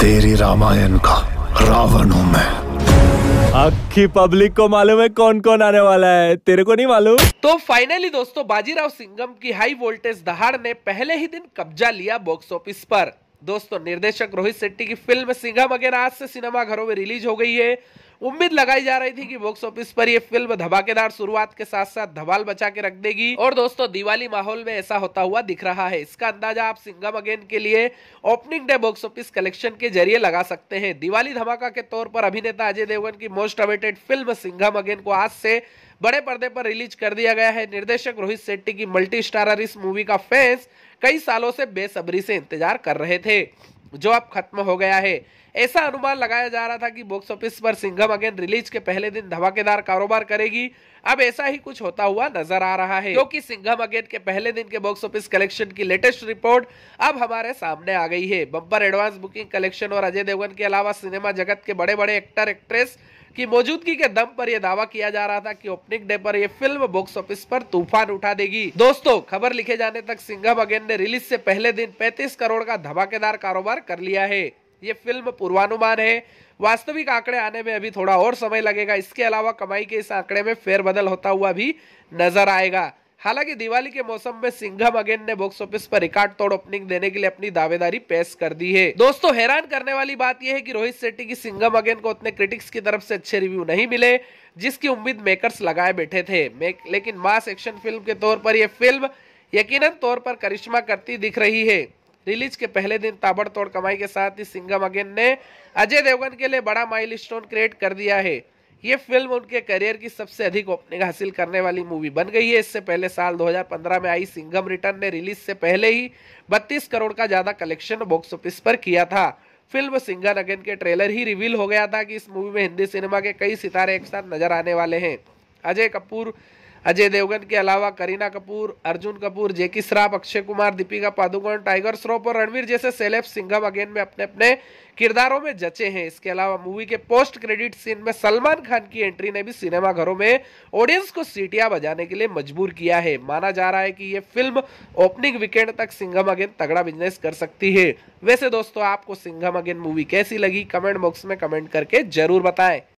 तेरी रामायण का रावण हूँ मैं आखी पब्लिक को मालूम है कौन कौन आने वाला है तेरे को नहीं मालूम तो फाइनली दोस्तों बाजीराव सिंगम की हाई वोल्टेज दहाड़ ने पहले ही दिन कब्जा लिया बॉक्स ऑफिस पर दोस्तों निर्देशक रोहित शेट्टी की फिल्म सिंघम अगेन आज से सिनेमा घरों में रिलीज हो गई है उम्मीद लगाई जा रही थी कि बॉक्स ऑफिस पर यह फिल्म धमाकेदार शुरुआत के साथ साथ धमाल बचा के रख देगी और दोस्तों दिवाली माहौल में ऐसा होता हुआ दिख रहा है इसका अंदाजा आप सिंगम अगेन के लिए opening day box office collection के जरिए लगा सकते हैं दिवाली धमाका के तौर पर अभिनेता अजय देवगन की most awaited film Singham again को आज से बड़े पर्दे पर रिलीज कर दिया गया है निर्देशक रोहित शेट्टी की मल्टी स्टारर इस मूवी का फैंस कई सालों से बेसब्री से इंतजार कर रहे थे जो अब खत्म हो गया है ऐसा अनुमान लगाया जा रहा था कि बॉक्स ऑफिस पर सिंघम अगेन रिलीज के पहले दिन धमाकेदार कारोबार करेगी अब ऐसा ही कुछ होता हुआ नजर आ रहा है क्योंकि सिंघम अगेन के पहले दिन के बॉक्स ऑफिस कलेक्शन की लेटेस्ट रिपोर्ट अब हमारे सामने आ गई है बंपर एडवांस बुकिंग कलेक्शन और अजय देवगन के अलावा सिनेमा जगत के बड़े बड़े एक्टर एक्ट्रेस की मौजूदगी के दम पर यह दावा किया जा रहा था कि ओपनिंग डे पर यह फिल्म बॉक्स ऑफिस पर तूफान उठा देगी दोस्तों खबर लिखे जाने तक सिंघम अगेन ने रिलीज से पहले दिन 35 करोड़ का धमाकेदार कारोबार कर लिया है ये फिल्म पूर्वानुमान है वास्तविक आंकड़े आने में अभी थोड़ा और समय लगेगा इसके अलावा कमाई के इस आंकड़े में फेरबदल होता हुआ भी नजर आएगा हालांकि दिवाली के मौसम में सिंघम अगेन ने बॉक्स ऑफिस पर रिकॉर्ड तोड़ ओपनिंग देने के लिए अपनी दावेदारी पेश कर दी है दोस्तों हैरान करने वाली बात यह है कि रोहित शेट्टी की सिंघम अगेन को उतने क्रिटिक्स की तरफ से अच्छे रिव्यू नहीं मिले जिसकी उम्मीद मेकर्स लगाए बैठे थे लेकिन मास एक्शन फिल्म के तौर पर यह फिल्म यकीन तौर पर करिश्मा करती दिख रही है रिलीज के पहले दिन ताबड़तोड़ कमाई के साथ ही सिंगम अगेन ने अजय देवगन के लिए बड़ा माइलस्टोन क्रिएट कर दिया है ये फिल्म उनके करियर की सबसे अधिक ओपनिंग हासिल करने वाली मूवी बन गई है इससे पहले साल 2015 में आई सिंगम रिटर्न ने रिलीज से पहले ही 32 करोड़ का ज़्यादा कलेक्शन बॉक्स ऑफिस पर किया था फिल्म सिंगर अगेन के ट्रेलर ही रिवील हो गया था कि इस मूवी में हिंदी सिनेमा के कई सितारे एक साथ नजर आने वाले हैं अजय कपूर अजय देवगन के अलावा करीना कपूर अर्जुन कपूर जेकी श्राफ अक्षय कुमार दीपिका पादुकोण टाइगर श्रॉफ और रणवीर जैसे सेलेब सिंघम अगेन में अपने अपने किरदारों में जचे हैं इसके अलावा मूवी के पोस्ट क्रेडिट सीन में सलमान खान की एंट्री ने भी सिनेमाघरों में ऑडियंस को सीटियां बजाने के लिए मजबूर किया है माना जा रहा है कि ये फिल्म ओपनिंग वीकेंड तक सिंघम अगेन तगड़ा बिजनेस कर सकती है वैसे दोस्तों आपको सिंघम अगेन मूवी कैसी लगी कमेंट बॉक्स में कमेंट करके जरूर बताएं